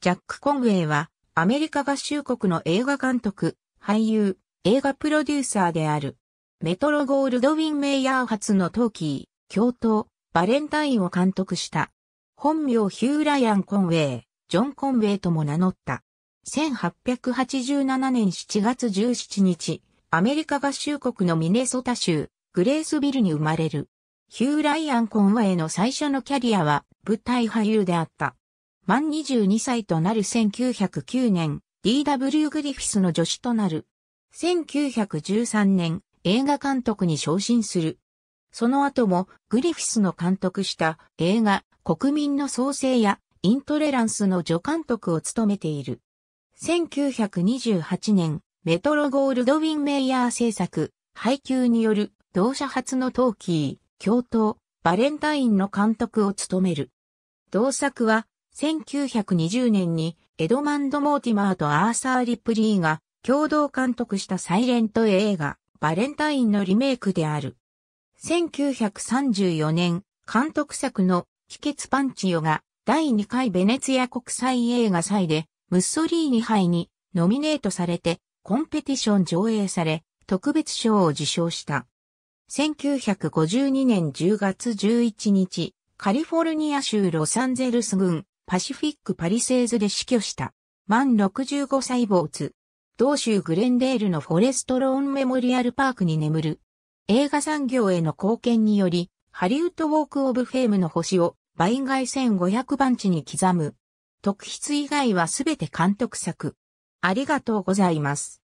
ジャック・コンウェイは、アメリカ合衆国の映画監督、俳優、映画プロデューサーである。メトロゴールドウィン・メイヤー発のトーキー、教頭、バレンタインを監督した。本名ヒュー・ライアン・コンウェイ、ジョン・コンウェイとも名乗った。1887年7月17日、アメリカ合衆国のミネソタ州、グレースビルに生まれる。ヒュー・ライアン・コンウェイの最初のキャリアは舞台俳優であった。満22歳となる1909年、D.W. グリフィスの助手となる。1913年、映画監督に昇進する。その後も、グリフィスの監督した映画、国民の創生や、イントレランスの助監督を務めている。1928年、メトロゴールドウィン・メイヤー制作、配給による、同社初のトーキー、共闘、バレンタインの監督を務める。同作は、1920年にエドマンド・モーティマーとアーサー・リプリーが共同監督したサイレント映画バレンタインのリメイクである。1934年監督作の秘訣パンチヨが第2回ベネツィア国際映画祭でムッソリーニ杯にノミネートされてコンペティション上映され特別賞を受賞した。1952年10月11日、カリフォルニア州ロサンゼルス郡パシフィック・パリセーズで死去した。満65歳没。同州グレンデールのフォレストローンメモリアルパークに眠る。映画産業への貢献により、ハリウッドウォーク・オブ・フェームの星を倍外1500番地に刻む。特筆以外はすべて監督作。ありがとうございます。